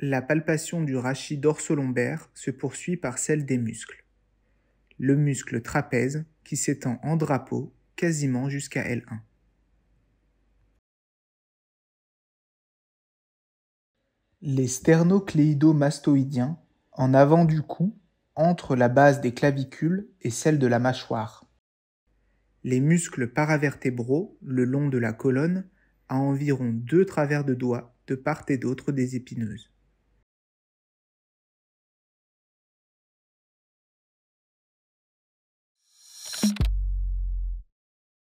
la palpation du rachis dorsolombaire se poursuit par celle des muscles. Le muscle trapèze qui s'étend en drapeau quasiment jusqu'à L1. Les sternocléidomastoïdiens, en avant du cou, entre la base des clavicules et celle de la mâchoire. Les muscles paravertébraux, le long de la colonne, à environ deux travers de doigts de part et d'autre des épineuses.